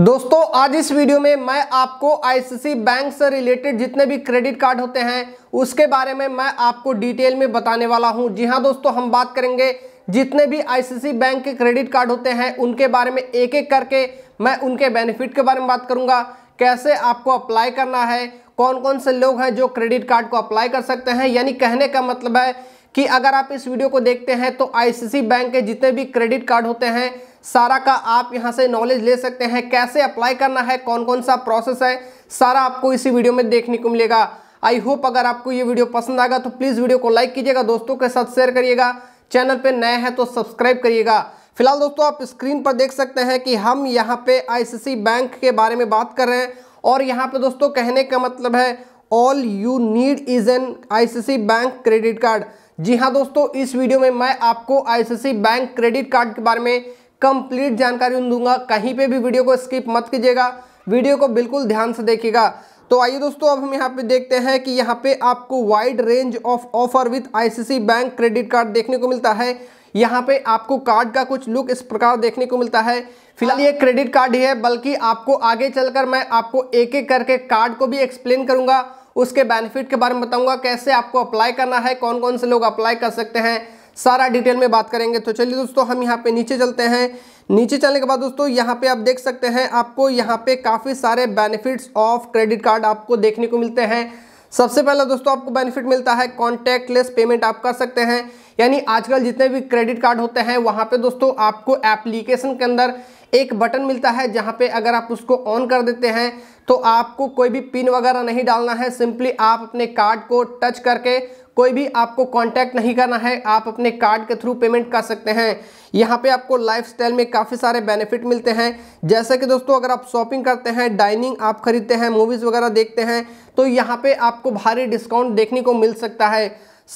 दोस्तों आज इस वीडियो में मैं आपको आईसीसी बैंक से रिलेटेड जितने भी क्रेडिट कार्ड होते हैं उसके बारे में मैं आपको डिटेल में बताने वाला हूं जी हां दोस्तों हम बात करेंगे जितने भी आईसीसी बैंक के क्रेडिट कार्ड होते हैं उनके बारे में एक एक करके मैं उनके बेनिफिट के बारे में बात करूंगा कैसे आपको अप्लाई करना है कौन कौन से लोग हैं जो क्रेडिट कार्ड को अप्लाई कर सकते हैं यानी कहने का मतलब है कि अगर आप इस वीडियो को देखते हैं तो आईसीसी बैंक के जितने भी क्रेडिट कार्ड होते हैं सारा का आप यहाँ से नॉलेज ले सकते हैं कैसे अप्लाई करना है कौन कौन सा प्रोसेस है सारा आपको इसी वीडियो में देखने को मिलेगा आई होप अगर आपको ये वीडियो पसंद आएगा तो प्लीज़ वीडियो को लाइक कीजिएगा दोस्तों के साथ शेयर करिएगा चैनल पर नए हैं तो सब्सक्राइब करिएगा फिलहाल दोस्तों आप स्क्रीन पर देख सकते हैं कि हम यहाँ पे आई बैंक के बारे में बात कर रहे हैं और यहाँ पे दोस्तों कहने का मतलब है all you need is an ICICI bank credit card जी हाँ दोस्तों इस वीडियो में मैं आपको सी बैंक क्रेडिट कार्ड के बारे में कंप्लीट जानकारी दूंगा कहीं पे भी वीडियो को स्किप मत कीजिएगा वीडियो को बिल्कुल ध्यान से देखिएगा तो आइए दोस्तों अब हम यहाँ पे देखते हैं कि यहाँ पे आपको wide range of offer with ICICI bank credit card देखने को मिलता है यहाँ पे आपको कार्ड का कुछ लुक इस प्रकार देखने को मिलता है फिलहाल ये क्रेडिट कार्ड ही है बल्कि आपको आगे चलकर मैं आपको एक एक करके कार्ड को भी एक्सप्लेन करूंगा उसके बेनिफिट के बारे में बताऊँगा कैसे आपको अप्लाई करना है कौन कौन से लोग अप्लाई कर सकते हैं सारा डिटेल में बात करेंगे तो चलिए दोस्तों हम यहाँ पे नीचे चलते हैं नीचे चलने के बाद दोस्तों यहाँ पे आप देख सकते हैं आपको यहाँ पे काफ़ी सारे बेनिफिट्स ऑफ क्रेडिट कार्ड आपको देखने को मिलते हैं सबसे पहला दोस्तों आपको बेनिफिट मिलता है कॉन्टैक्टलेस पेमेंट आप कर सकते हैं यानी आजकल जितने भी क्रेडिट कार्ड होते हैं वहाँ पे दोस्तों आपको एप्लीकेशन के अंदर एक बटन मिलता है जहाँ पे अगर आप उसको ऑन कर देते हैं तो आपको कोई भी पिन वगैरह नहीं डालना है सिंपली आप अपने कार्ड को टच करके कोई भी आपको कांटेक्ट नहीं करना है आप अपने कार्ड के थ्रू पेमेंट कर सकते हैं यहाँ पे आपको लाइफस्टाइल में काफ़ी सारे बेनिफिट मिलते हैं जैसे कि दोस्तों अगर आप शॉपिंग करते हैं डाइनिंग आप खरीदते हैं मूवीज़ वगैरह देखते हैं तो यहाँ पे आपको भारी डिस्काउंट देखने को मिल सकता है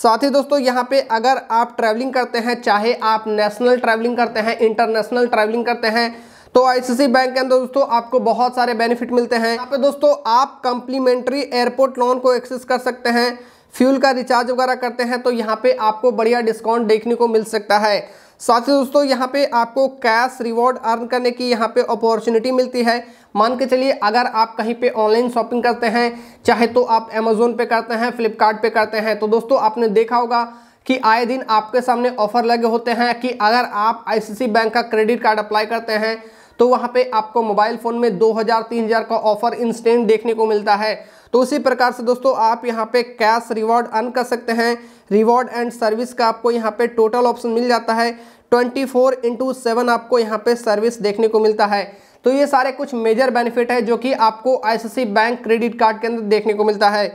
साथ ही दोस्तों यहाँ पे अगर आप ट्रैवलिंग करते हैं चाहे आप नेशनल ट्रैवलिंग करते हैं इंटरनेशनल ट्रैवलिंग करते हैं तो आईसीसी बैंक के अंदर दोस्तों आपको बहुत सारे बेनिफिट मिलते हैं यहाँ पे दोस्तों आप कंप्लीमेंट्री एयरपोर्ट लोन को एक्सेस कर सकते हैं फ्यूल का रिचार्ज वगैरह करते हैं तो यहाँ पे आपको बढ़िया डिस्काउंट देखने को मिल सकता है साथ ही दोस्तों यहाँ पे आपको कैश रिवॉर्ड अर्न करने की यहाँ पे अपॉर्चुनिटी मिलती है मान के चलिए अगर आप कहीं पे ऑनलाइन शॉपिंग करते हैं चाहे तो आप अमेजोन पे करते हैं फ्लिपकार्ट पे करते हैं तो दोस्तों आपने देखा होगा कि आए दिन आपके सामने ऑफर लगे होते हैं कि अगर आप आईसीसी बैंक का क्रेडिट कार्ड अप्लाई करते हैं तो वहाँ पे आपको मोबाइल फ़ोन में 2000 3000 का ऑफर इंस्टेंट देखने को मिलता है तो उसी प्रकार से दोस्तों आप यहाँ पे कैश रिवॉर्ड अर्न कर सकते हैं रिवॉर्ड एंड सर्विस का आपको यहाँ पे टोटल ऑप्शन मिल जाता है 24 फोर इंटू सेवन आपको यहाँ पे सर्विस देखने को मिलता है तो ये सारे कुछ मेजर बेनिफिट है जो कि आपको आईसीसी बैंक क्रेडिट कार्ड के अंदर देखने को मिलता है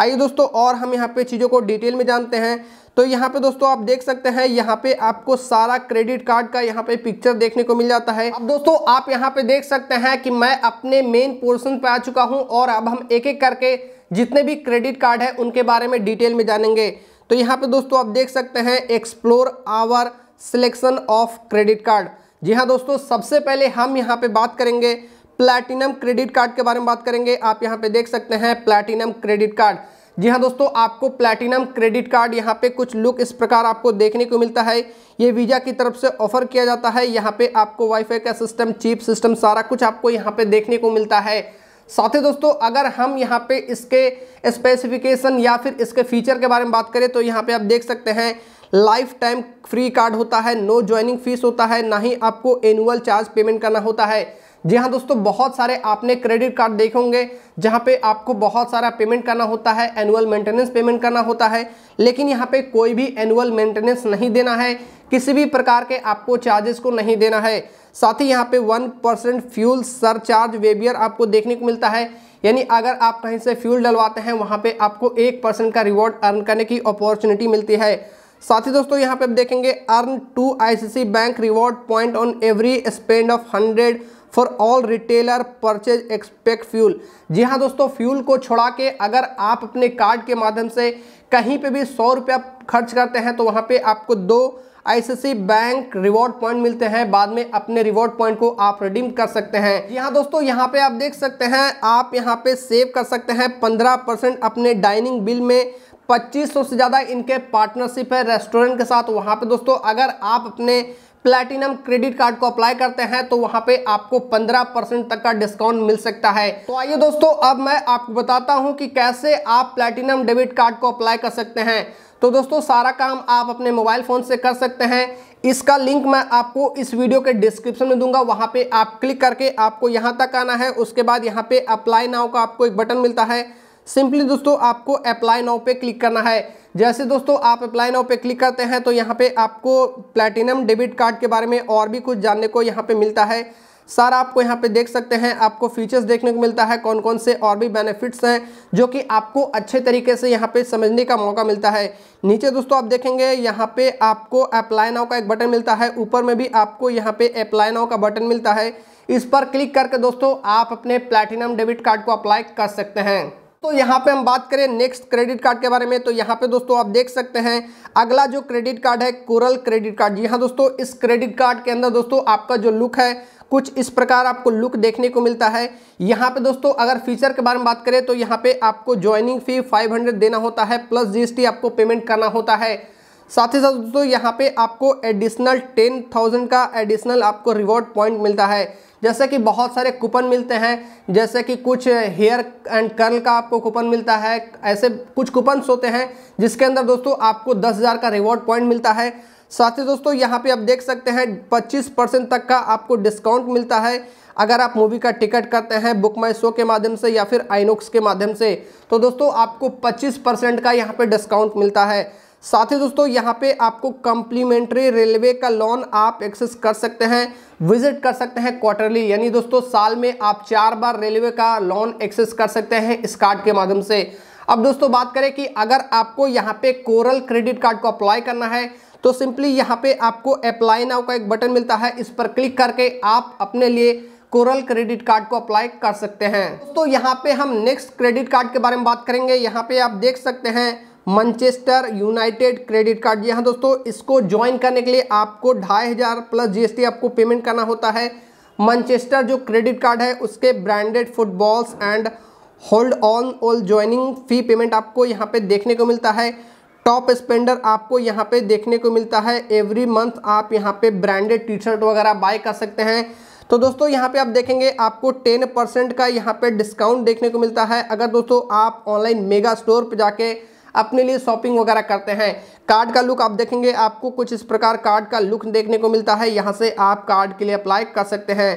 आइए दोस्तों और हम यहाँ पे चीज़ों को डिटेल में जानते हैं तो यहाँ पे दोस्तों आप देख सकते हैं यहाँ पे आपको सारा क्रेडिट कार्ड का यहाँ पे पिक्चर देखने को मिल जाता है अब दोस्तों आप यहाँ पे देख सकते हैं कि मैं अपने मेन पोर्शन पर आ चुका हूँ और अब हम एक एक करके जितने भी क्रेडिट कार्ड है उनके बारे में डिटेल में जानेंगे तो यहाँ पे दोस्तों आप देख सकते हैं explore our selection of credit card जी हाँ दोस्तों सबसे पहले हम यहाँ पे बात करेंगे प्लैटिनम क्रेडिट कार्ड के बारे में बात करेंगे आप यहाँ पे देख सकते हैं प्लैटिनम क्रेडिट कार्ड जी हाँ दोस्तों आपको प्लैटिनम क्रेडिट कार्ड यहाँ पे कुछ लुक इस प्रकार आपको देखने को मिलता है ये वीज़ा की तरफ से ऑफर किया जाता है यहाँ पे आपको वाईफाई का सिस्टम चीप सिस्टम सारा कुछ आपको यहाँ पे देखने को मिलता है साथ ही दोस्तों अगर हम यहाँ पे इसके स्पेसिफिकेशन या फिर इसके फीचर के बारे में बात करें तो यहाँ पर आप देख सकते हैं लाइफ टाइम फ्री कार्ड होता है नो ज्वाइनिंग फीस होता है ना ही आपको एनुअल चार्ज पेमेंट करना होता है जी हाँ दोस्तों बहुत सारे आपने क्रेडिट कार्ड देखे होंगे जहाँ पे आपको बहुत सारा पेमेंट करना होता है एनुअल मेंटेनेंस पेमेंट करना होता है लेकिन यहाँ पे कोई भी एनुअल मेंटेनेंस नहीं देना है किसी भी प्रकार के आपको चार्जेस को नहीं देना है साथ ही यहाँ पे one percent fuel surcharge waiver आपको देखने को मिलता है यानी अगर आप कहीं से फ्यूल डलवाते हैं वहाँ पर आपको एक परसेंट का रिवॉर्ड अर्न करने की अपॉर्चुनिटी मिलती है साथ ही दोस्तों यहाँ पे आप देखेंगे earn two I bank reward point on every spend of hundred for all retailer purchase except fuel जी हाँ दोस्तों फ्यूल को छोड़ा के अगर आप अपने कार्ड के माध्यम से कहीं पे भी सौ रुपया खर्च करते हैं तो वहाँ पे आपको दो आईसीसी बैंक रिवॉर्ड पॉइंट मिलते हैं बाद में अपने रिवॉर्ड पॉइंट को आप रिडीम कर सकते हैं यहाँ दोस्तों यहाँ पे आप देख सकते हैं आप यहाँ पे सेव कर सकते हैं पंद्रह परसेंट अपने डाइनिंग बिल में 2500 से ज़्यादा इनके पार्टनरशिप है रेस्टोरेंट के साथ वहाँ पे दोस्तों अगर आप अपने प्लेटिनम क्रेडिट कार्ड को अप्लाई करते हैं तो वहां पे आपको 15 परसेंट तक का डिस्काउंट मिल सकता है तो आइए दोस्तों अब मैं आपको बताता हूं कि कैसे आप प्लेटिनम डेबिट कार्ड को अप्लाई कर सकते हैं तो दोस्तों सारा काम आप अपने मोबाइल फ़ोन से कर सकते हैं इसका लिंक मैं आपको इस वीडियो के डिस्क्रिप्शन में दूंगा वहां पे आप क्लिक करके आपको यहाँ तक आना है उसके बाद यहाँ पे अप्लाई नाव का आपको एक बटन मिलता है सिंपली दोस्तों आपको अप्लाई नाउ पे क्लिक करना है जैसे दोस्तों आप अप्लाई नाउ पे क्लिक करते हैं तो यहाँ पे आपको प्लेटिनम डेबिट कार्ड के बारे में और भी कुछ जानने को यहाँ पे मिलता है सर आपको यहाँ पे देख सकते हैं आपको फीचर्स देखने को मिलता है कौन कौन से और भी बेनिफिट्स हैं जो कि आपको अच्छे तरीके से यहाँ पे समझने का मौका मिलता है नीचे दोस्तों आप देखेंगे यहाँ पे आपको अप्लाई नाउ का एक बटन मिलता है ऊपर में भी आपको यहाँ पे अप्लाई नाउ का बटन मिलता है इस पर क्लिक करके दोस्तों आप अपने प्लेटिनम डेबिट कार्ड को अप्लाई कर सकते हैं दोस्तों यहाँ पे हम बात करें नेक्स्ट क्रेडिट कार्ड के बारे में तो यहाँ पे दोस्तों आप देख सकते हैं अगला जो क्रेडिट कार्ड है कोरल क्रेडिट कार्ड जी हाँ दोस्तों इस क्रेडिट कार्ड के अंदर दोस्तों आपका जो लुक है कुछ इस प्रकार आपको लुक देखने को मिलता है यहाँ पे दोस्तों अगर फीचर के बारे में बात करें तो यहाँ पे आपको ज्वाइनिंग फी 500 देना होता है प्लस जीएसटी आपको पेमेंट करना होता है साथ ही साथ दोस्तों यहाँ पे आपको एडिशनल 10,000 का एडिशनल आपको रिवॉर्ड पॉइंट मिलता है जैसे कि बहुत सारे कूपन मिलते हैं जैसे कि कुछ हेयर एंड कर्ल का आपको कूपन मिलता है ऐसे कुछ कूपन्स होते हैं जिसके अंदर दोस्तों आपको दस हज़ार का रिवॉर्ड पॉइंट मिलता है साथ ही दोस्तों यहाँ पे आप देख सकते हैं पच्चीस परसेंट तक का आपको डिस्काउंट मिलता है अगर आप मूवी का टिकट करते हैं बुक माई शो के माध्यम से या फिर आइनोक्स के माध्यम से तो दोस्तों आपको पच्चीस परसेंट का यहाँ पे डिस्काउंट मिलता है साथ ही दोस्तों यहाँ पे आपको कंप्लीमेंट्री रेलवे का लोन आप एक्सेस कर सकते हैं विजिट कर सकते हैं क्वार्टरली यानी दोस्तों साल में आप चार बार रेलवे का लोन एक्सेस कर सकते हैं इस कार्ड के माध्यम से अब दोस्तों बात करें कि अगर आपको यहाँ पे कोरल क्रेडिट कार्ड को अप्लाई करना है तो सिंपली यहाँ पे आपको अप्लाई नाउ का एक बटन मिलता है इस पर क्लिक करके आप अपने लिए कोरल क्रेडिट कार्ड को अप्लाई कर सकते हैं तो यहाँ पे हम नेक्स्ट क्रेडिट कार्ड के बारे में बात करेंगे यहाँ पे आप देख सकते हैं मंचेस्टर यूनाइटेड क्रेडिट कार्ड जी हाँ दोस्तों इसको ज्वाइन करने के लिए आपको ढाई हज़ार प्लस जीएसटी आपको पेमेंट करना होता है मंचेस्टर जो क्रेडिट कार्ड है उसके branded footballs and hold on all joining fee payment आपको यहाँ पे देखने को मिलता है टॉप स्पेंडर आपको यहाँ पे देखने को मिलता है एवरी मंथ आप यहाँ पे ब्रांडेड टी शर्ट वगैरह बाय कर सकते हैं तो दोस्तों यहाँ पे आप देखेंगे आपको टेन परसेंट का यहाँ पे डिस्काउंट देखने को मिलता है अगर दोस्तों आप ऑनलाइन मेगा स्टोर पर जाके अपने लिए शॉपिंग वगैरह करते हैं कार्ड का लुक आप देखेंगे आपको कुछ इस प्रकार कार्ड का लुक देखने को मिलता है यहाँ से आप कार्ड के लिए अप्लाई कर सकते हैं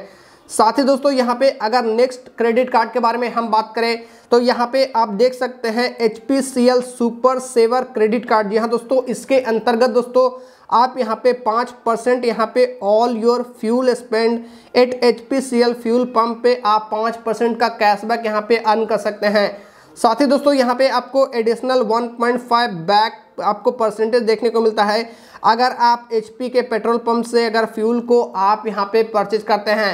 साथ ही दोस्तों यहाँ पे अगर नेक्स्ट क्रेडिट कार्ड के बारे में हम बात करें तो यहाँ पे आप देख सकते हैं H P super saver credit card जी दोस्तों इसके अंतर्गत दोस्तों आप यहाँ पे पाँच परसेंट यहाँ पे all your fuel spend at H P fuel pump पे आप पाँच परसेंट का कैशबैक यहाँ पे अर्न कर सकते हैं साथ ही दोस्तों यहाँ पे आपको एडिशनल 1.5 बैक आपको परसेंटेज देखने को मिलता है अगर आप एचपी के पेट्रोल पंप से अगर फ्यूल को आप यहाँ पे परचेज करते हैं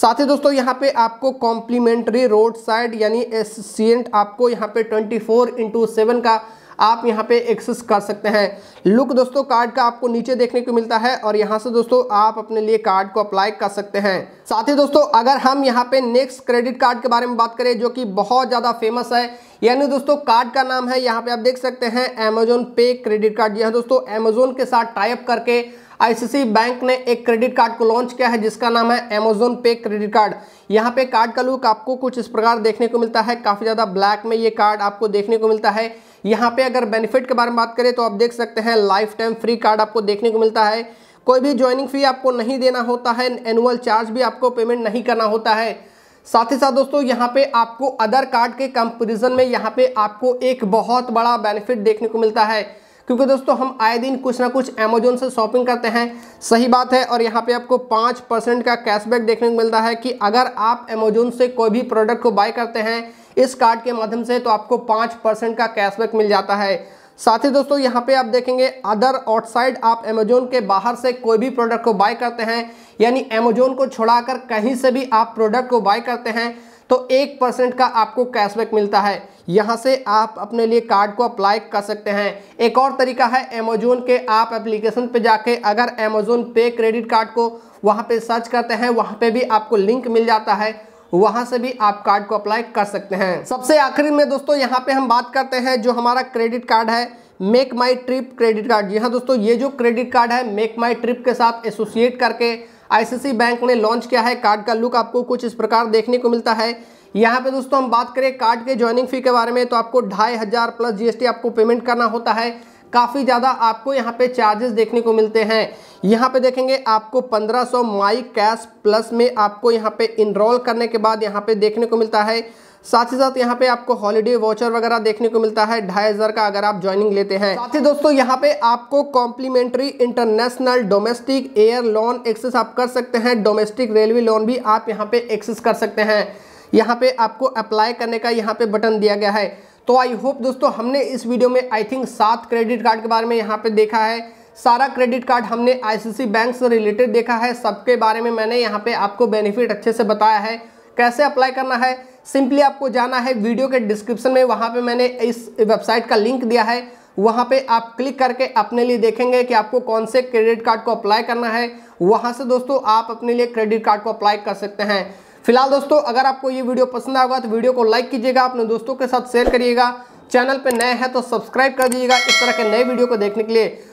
साथ ही दोस्तों यहाँ पे आपको कॉम्प्लीमेंट्री रोड साइड यानी एस आपको यहाँ पे 24 फोर इंटू सेवन का आप यहाँ पे एक्सेस कर सकते हैं लुक दोस्तों कार्ड का आपको नीचे देखने को मिलता है और यहाँ से दोस्तों आप अपने लिए कार्ड को अप्लाई कर सकते हैं साथ ही दोस्तों अगर हम यहाँ पे नेक्स्ट क्रेडिट कार्ड के बारे में बात करें जो कि बहुत ज़्यादा फेमस है यानी दोस्तों कार्ड का नाम है यहाँ पे आप देख सकते हैं अमेजोन पे क्रेडिट कार्ड यह दोस्तों अमेजोन के साथ टाइप करके आईसीसी बैंक ने एक क्रेडिट कार्ड को लॉन्च किया है जिसका नाम है अमेजोन पे क्रेडिट कार्ड यहाँ पे कार्ड का लुक आपको कुछ इस प्रकार देखने को मिलता है काफ़ी ज़्यादा ब्लैक में ये कार्ड आपको देखने को मिलता है यहाँ पे अगर बेनिफिट के बारे में बात करें तो आप देख सकते हैं लाइफ टाइम फ्री कार्ड आपको देखने को मिलता है कोई भी ज्वाइनिंग फी आपको नहीं देना होता है एनुअल चार्ज भी आपको पेमेंट नहीं करना होता है साथ ही साथ दोस्तों यहाँ पे आपको अदर कार्ड के कंपेरिजन में यहाँ पे आपको एक बहुत बड़ा बेनिफिट देखने को मिलता है क्योंकि दोस्तों हम आए दिन कुछ ना कुछ अमेजोन से शॉपिंग करते हैं सही बात है और यहाँ पे आपको पाँच परसेंट का कैशबैक देखने को मिलता है कि अगर आप अमेजोन से कोई भी प्रोडक्ट को बाय करते हैं इस कार्ड के माध्यम से तो आपको पाँच परसेंट का कैशबैक मिल जाता है साथ ही दोस्तों यहाँ पे आप देखेंगे अदर आउटसाइड आप अमेजोन के बाहर से कोई भी प्रोडक्ट को बाय करते हैं यानी अमेजोन को छुड़ाकर कहीं से भी आप प्रोडक्ट को बाय करते हैं तो एक परसेंट का आपको कैशबैक मिलता है यहाँ से आप अपने लिए कार्ड को अप्लाई कर सकते हैं एक और तरीका है अमेजोन के आप एप्लीकेशन पे जाके अगर अमेजोन पे क्रेडिट कार्ड को वहाँ पे सर्च करते हैं वहाँ पे भी आपको लिंक मिल जाता है वहां से भी आप कार्ड को अप्लाई कर सकते हैं सबसे आखिर में दोस्तों यहाँ पे हम बात करते हैं जो हमारा क्रेडिट कार्ड है MakeMyTrip credit card जी हाँ दोस्तों ये जो क्रेडिट कार्ड है मेक माई ट्रिप के साथ एसोसिएट करके आईसीसी बैंक ने लॉन्च किया है कार्ड का लुक आपको कुछ इस प्रकार देखने को मिलता है यहाँ पे दोस्तों हम बात करें कार्ड के ज्वाइनिंग फी के बारे में तो आपको ढाई हज़ार प्लस जीएसटी आपको पेमेंट करना होता है काफ़ी ज़्यादा आपको यहाँ पे चार्जेस देखने को मिलते हैं यहाँ पे देखेंगे आपको 1500 सौ माई कैश प्लस में आपको यहाँ पे इनरोल करने के बाद यहाँ पे देखने को मिलता है साथ ही साथ यहाँ पे आपको हॉलीडे वाचर वगैरह देखने को मिलता है ढाई हज़ार का अगर आप ज्वाइनिंग लेते हैं साथ ही दोस्तों यहाँ पे आपको complimentary international domestic air lounge access आप कर सकते हैं डोमेस्टिक रेलवे लोन भी आप यहाँ पे एक्सेस कर सकते हैं यहाँ पे आपको अप्लाई करने का यहाँ पे बटन दिया गया है तो आई होप दोस्तों हमने इस वीडियो में आई थिंक सात क्रेडिट कार्ड के बारे में यहाँ पे देखा है सारा क्रेडिट कार्ड हमने आईसीसी बैंक से रिलेटेड देखा है सबके बारे में मैंने यहाँ पे आपको बेनिफिट अच्छे से बताया है कैसे अप्लाई करना है सिंपली आपको जाना है वीडियो के डिस्क्रिप्शन में वहाँ पर मैंने इस वेबसाइट का लिंक दिया है वहाँ पे आप क्लिक करके अपने लिए देखेंगे कि आपको कौन से क्रेडिट कार्ड को अप्लाई करना है वहाँ से दोस्तों आप अपने लिए क्रेडिट कार्ड को अप्लाई कर सकते हैं फिलहाल दोस्तों अगर आपको ये वीडियो पसंद आएगा तो वीडियो को लाइक कीजिएगा अपने दोस्तों के साथ शेयर करिएगा चैनल पर नए हैं तो सब्सक्राइब कर दीजिएगा इस तरह के नए वीडियो को देखने के लिए